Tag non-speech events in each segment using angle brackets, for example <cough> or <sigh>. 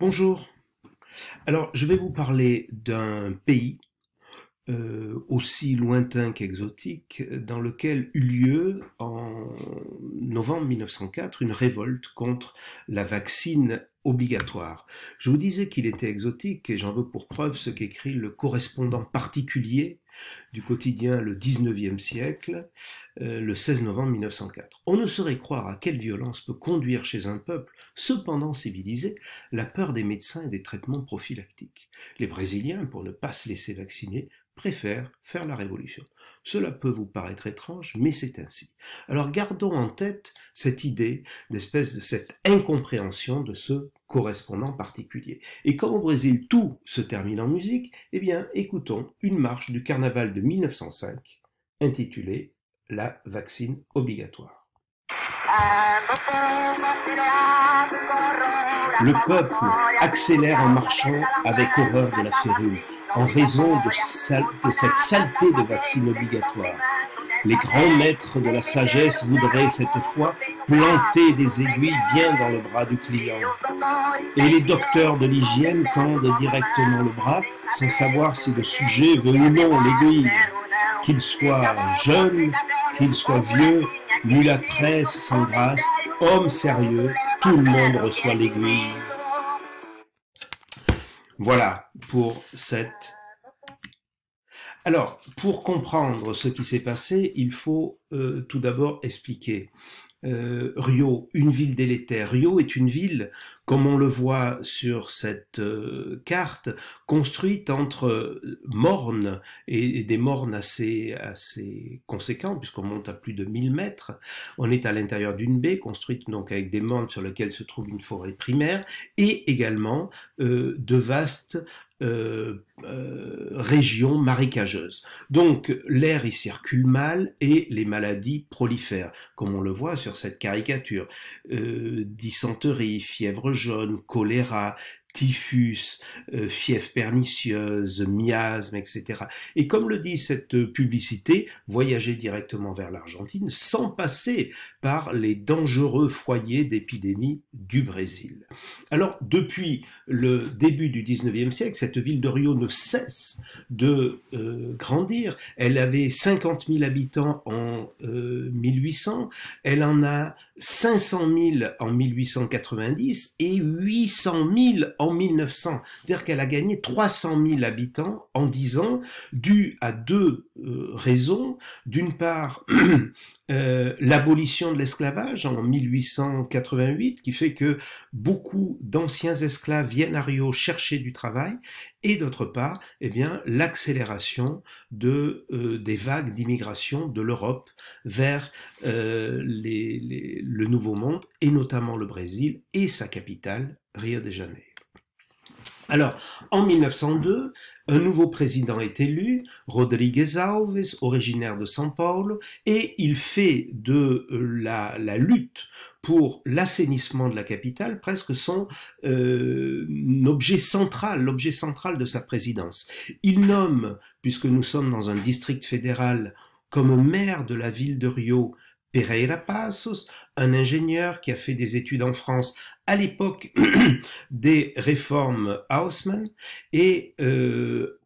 Bonjour. Alors, je vais vous parler d'un pays euh, aussi lointain qu'exotique dans lequel eut lieu en novembre 1904 une révolte contre la vaccine obligatoire. Je vous disais qu'il était exotique et j'en veux pour preuve ce qu'écrit le correspondant particulier du quotidien le 19e siècle, euh, le 16 novembre 1904. On ne saurait croire à quelle violence peut conduire chez un peuple, cependant civilisé, la peur des médecins et des traitements prophylactiques. Les Brésiliens, pour ne pas se laisser vacciner, préfèrent faire la révolution. Cela peut vous paraître étrange, mais c'est ainsi. Alors gardons en tête cette idée d'espèce de cette incompréhension de ce correspondant particulier. Et comme au Brésil tout se termine en musique, eh bien écoutons une marche du carnaval de 1905 intitulée La vaccine obligatoire. Ah, Le peuple accélère en marchant avec horreur de la férule, en raison de, de cette saleté de vaccine obligatoire. Les grands maîtres de la sagesse voudraient cette fois planter des aiguilles bien dans le bras du client. Et les docteurs de l'hygiène tendent directement le bras sans savoir si le sujet veut ou non l'aiguille. Qu'il soit jeune, qu'il soit vieux, mulâtresse sans grâce, homme sérieux, tout le monde reçoit l'aiguille. Voilà pour cette alors, pour comprendre ce qui s'est passé, il faut euh, tout d'abord expliquer. Euh, Rio, une ville délétère. Rio est une ville comme on le voit sur cette euh, carte, construite entre euh, mornes et, des mornes assez, assez conséquentes, puisqu'on monte à plus de 1000 mètres. On est à l'intérieur d'une baie, construite donc avec des mornes sur lesquelles se trouve une forêt primaire, et également euh, de vastes régions marécageuses. Donc l'air y circule mal et les maladies prolifèrent, comme on le voit sur cette caricature. dysenterie, fièvre jeûne, choléra, typhus, fiefs euh, fièvre pernicieuse, miasme, etc. Et comme le dit cette euh, publicité, voyager directement vers l'Argentine sans passer par les dangereux foyers d'épidémie du Brésil. Alors, depuis le début du 19e siècle, cette ville de Rio ne cesse de euh, grandir. Elle avait 50 000 habitants en 1800, elle en a 500 000 en 1890 et 800 000 en en 1900. C'est-à-dire qu'elle a gagné 300 000 habitants en 10 ans, dû à deux euh, raisons. D'une part, <clears throat> euh, l'abolition de l'esclavage en 1888, qui fait que beaucoup d'anciens esclaves viennent à Rio chercher du travail, et d'autre part, eh bien, l'accélération de, euh, des vagues d'immigration de l'Europe vers les, le Nouveau Monde, et notamment le Brésil, et sa capitale, Rio de Janeiro. Alors, en 1902, un nouveau président est élu, Rodriguez Alves, originaire de São Paulo, et il fait de euh, la, lutte pour l'assainissement de la capitale presque son euh, objet central, l'objet central de sa présidence. Il nomme, puisque nous sommes dans un district fédéral, comme maire de la ville de Rio, Pereira Passos, un ingénieur qui a fait des études en France à l'époque <clears throat> des réformes Haussmann, et euh,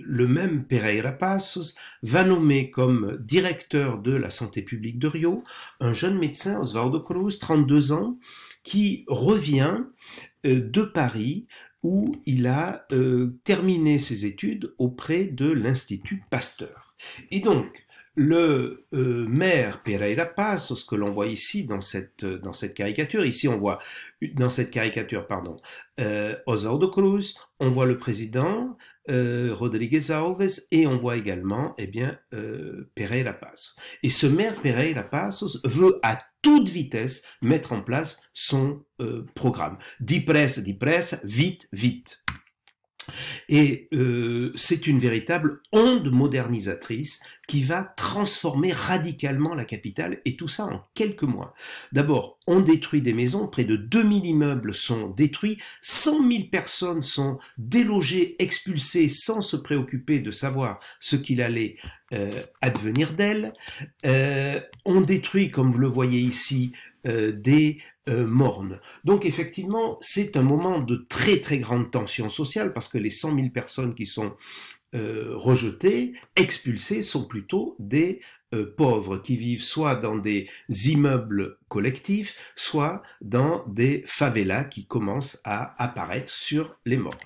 le même Pereira Passos va nommer comme directeur de la santé publique de Rio un jeune médecin, Osvaldo Cruz, 32 ans, qui revient euh, de Paris où il a euh, terminé ses études auprès de l'Institut Pasteur. Et donc, le euh, maire Pereira Paz, ce que l'on voit ici dans cette, euh, dans cette caricature, ici on voit dans cette caricature, pardon, euh, de Cruz, on voit le président euh, Rodriguez Alves et on voit également eh bien, euh, Pereira Paz. Et ce maire Pereira Paz veut à toute vitesse mettre en place son programme. Dipresse, dipresse, vite, vite. Et euh, c'est une véritable onde modernisatrice qui va transformer radicalement la capitale, et tout ça en quelques mois. D'abord, on détruit des maisons, près de 2000 immeubles sont détruits, 100 000 personnes sont délogées, expulsées, sans se préoccuper de savoir ce qu'il allait advenir euh, d'elle. Euh, on détruit, comme vous le voyez ici, euh, des mornes. Donc effectivement, c'est un moment de très très grande tension sociale parce que les 100 000 personnes qui sont rejetées, expulsées, sont plutôt des pauvres qui vivent soit dans des immeubles collectifs, soit dans des favelas qui commencent à apparaître sur les mornes.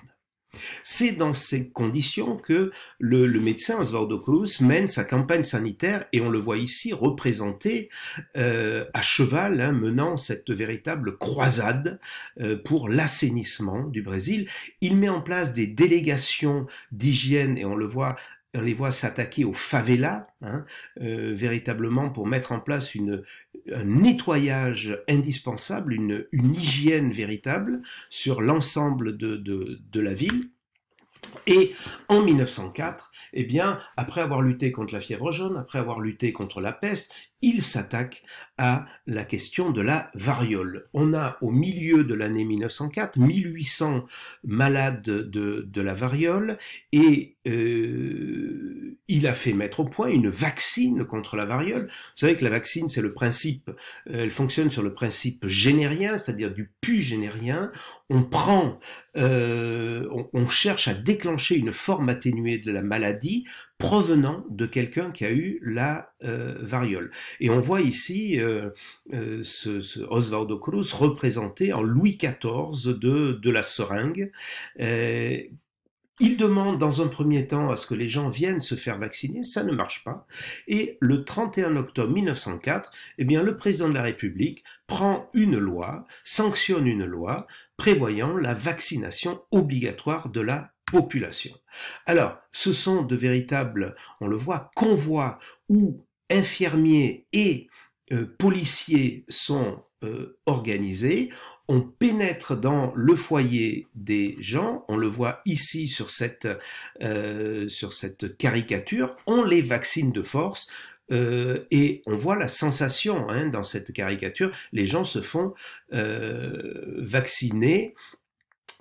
C'est dans ces conditions que le, médecin Oswaldo Cruz mène sa campagne sanitaire et on le voit ici représenté euh, à cheval, hein, menant cette véritable croisade euh, pour l'assainissement du Brésil. Il met en place des délégations d'hygiène et on le voit les voit s'attaquer aux favelas, hein, euh, véritablement pour mettre en place une, un nettoyage indispensable, une, hygiène véritable sur l'ensemble de, la ville. Et en 1904, eh bien, après avoir lutté contre la fièvre jaune, après avoir lutté contre la peste, il s'attaque à la question de la variole. On a au milieu de l'année 1904 1800 malades de, la variole et euh, il a fait mettre au point une vaccine contre la variole. Vous savez que la vaccine, c'est le principe, euh, elle fonctionne sur le principe générien, c'est-à-dire du pu générien. On prend, euh, on, on cherche à déclencher une forme atténuée de la maladie provenant de quelqu'un qui a eu la euh, variole. Et on voit ici euh, euh, ce, Osvaldo Cruz représenté en Louis XIV de, de la seringue. il demande dans un premier temps à ce que les gens viennent se faire vacciner, ça ne marche pas. Et le 31 octobre 1904, eh bien, le président de la République prend une loi, sanctionne une loi prévoyant la vaccination obligatoire de la population. Alors, ce sont de véritables, on le voit, convois où infirmiers et euh, policiers sont euh, organisés. On pénètre dans le foyer des gens, on le voit ici sur cette, euh, sur cette caricature, on les vaccine de force, et on voit la sensation hein, dans cette caricature, les gens se font vacciner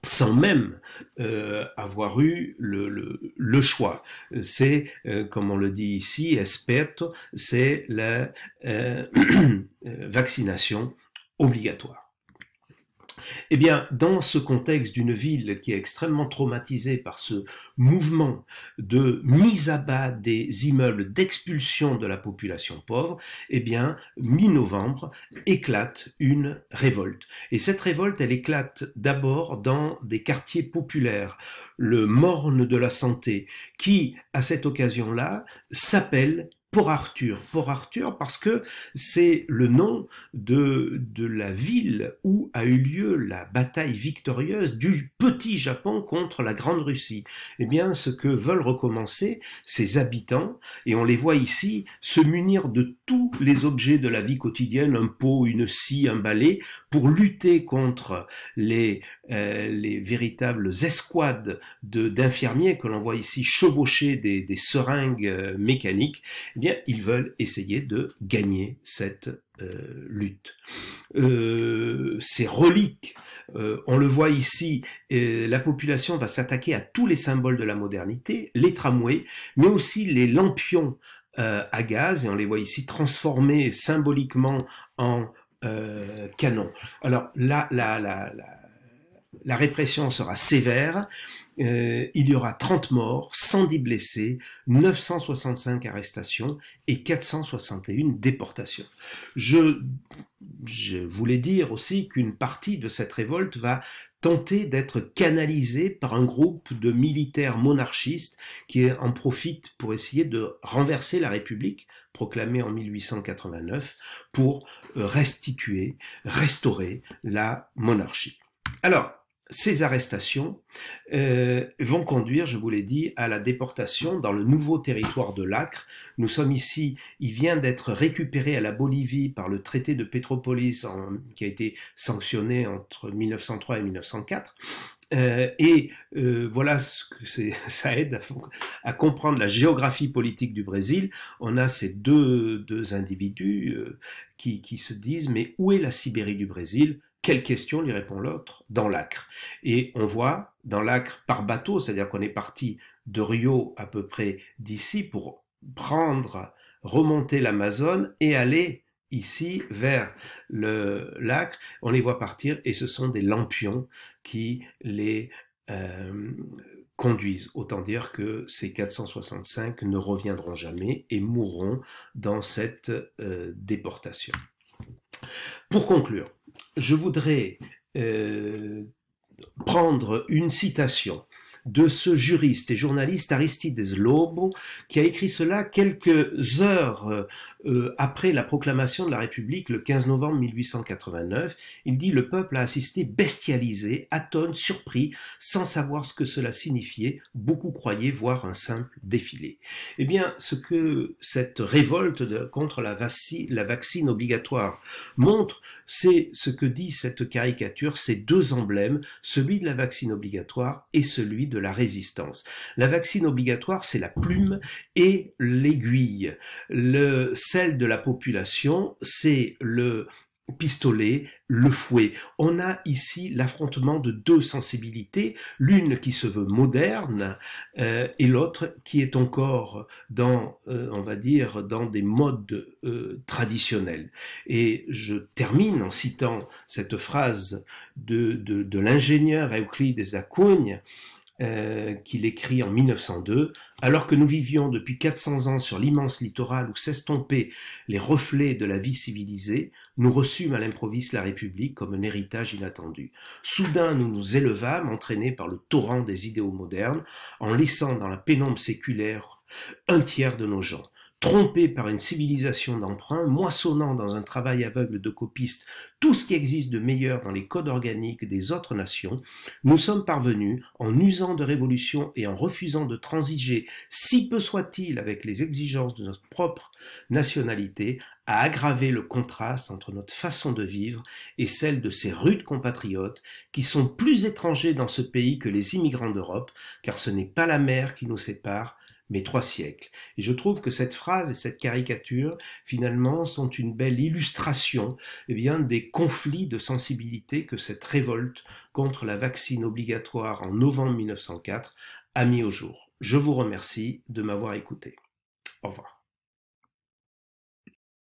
sans même euh, avoir eu le, choix. C'est, euh, comme on le dit ici, esperto, c'est la euh, <clears throat> vaccination obligatoire. Eh bien, dans ce contexte d'une ville qui est extrêmement traumatisée par ce mouvement de mise à bas des immeubles, d'expulsion de la population pauvre, eh bien, mi-novembre éclate une révolte. Et cette révolte, elle éclate d'abord dans des quartiers populaires, le morne de la santé, qui, à cette occasion-là, s'appelle pour Arthur. pour Arthur parce que c'est le nom de, de la ville où a eu lieu la bataille victorieuse du petit Japon contre la Grande Russie. Eh bien, ce que veulent recommencer ses habitants, et on les voit ici se munir de tous les objets de la vie quotidienne, un pot, une scie, un balai, pour lutter contre les, euh, les véritables escouades d'infirmiers que l'on voit ici chevaucher des, des seringues euh, mécaniques ils veulent essayer de gagner cette euh, lutte. Euh, ces reliques, euh, on le voit ici, la population va s'attaquer à tous les symboles de la modernité, les tramways, mais aussi les lampions à gaz, et on les voit ici transformés symboliquement en canons. Alors là, la la répression sera sévère. Euh, il y aura 30 morts, 110 blessés, 965 arrestations et 461 déportations. Je, je voulais dire aussi qu'une partie de cette révolte va tenter d'être canalisée par un groupe de militaires monarchistes qui en profitent pour essayer de renverser la République, proclamée en 1889, pour euh, restituer, restaurer la monarchie. Alors, ces arrestations euh, vont conduire, je vous l'ai dit, à la déportation dans le nouveau territoire de l'Acre. Nous sommes ici, il vient d'être récupéré à la Bolivie par le traité de Pétropolis qui a été sanctionné entre 1903 et 1904. Euh, et euh, voilà ce que <laughs> ça aide à, comprendre la géographie politique du Brésil. On a ces deux, deux individus qui, qui se disent mais où est la Sibérie du Brésil quelle question lui répond l'autre Dans l'Acre. Et on voit dans l'Acre par bateau, c'est-à-dire qu'on est parti de Rio à peu près d'ici pour prendre, remonter l'Amazone et aller ici vers le l'Acre. On les voit partir et ce sont des lampions qui les euh, conduisent. Autant dire que ces 465 ne reviendront jamais et mourront dans cette euh, déportation. Pour conclure, je voudrais euh, prendre une citation de ce juriste et journaliste Aristides Lobo, qui a écrit cela quelques heures euh, euh, après la proclamation de la République le 15 novembre 1889. Il dit Le peuple a assisté bestialisé, atone, surpris, sans savoir ce que cela signifiait. Beaucoup croyaient voir un simple défilé. Eh bien, ce que cette révolte contre la, la vaccine obligatoire montre, c'est ce que dit cette caricature, ces deux emblèmes, celui de la vaccine obligatoire et celui de la résistance. La vaccine obligatoire, c'est la plume et l'aiguille. Le, celle de la population, c'est le pistolet, le fouet. On a ici l'affrontement de deux sensibilités, l'une qui se veut moderne euh, et l'autre qui est encore dans, euh, on va dire, dans des modes euh, traditionnels. Et je termine en citant cette phrase de, l'ingénieur Euclide Acugne euh, qu'il écrit en 1902, alors que nous vivions depuis 400 ans sur l'immense littoral où s'estompaient les reflets de la vie civilisée, nous reçûmes à l'improviste la République comme un héritage inattendu. Soudain, nous nous élevâmes, entraînés par le torrent des idéaux modernes, en laissant dans la pénombre séculaire un tiers de nos gens trompés par une civilisation d'emprunt, moissonnant dans un travail aveugle de copiste tout ce qui existe de meilleur dans les codes organiques des autres nations, nous sommes parvenus, en usant de révolution et en refusant de transiger, si peu soit-il avec les exigences de notre propre nationalité, à aggraver le contraste entre notre façon de vivre et celle de ces rudes compatriotes qui sont plus étrangers dans ce pays que les immigrants d'Europe, car ce n'est pas la mer qui nous sépare, mais trois siècles. Et je trouve que cette phrase et cette caricature, finalement, sont une belle illustration eh bien, des conflits de sensibilité que cette révolte contre la vaccine obligatoire en novembre 1904 a mis au jour. Je vous remercie de m'avoir écouté. Au revoir.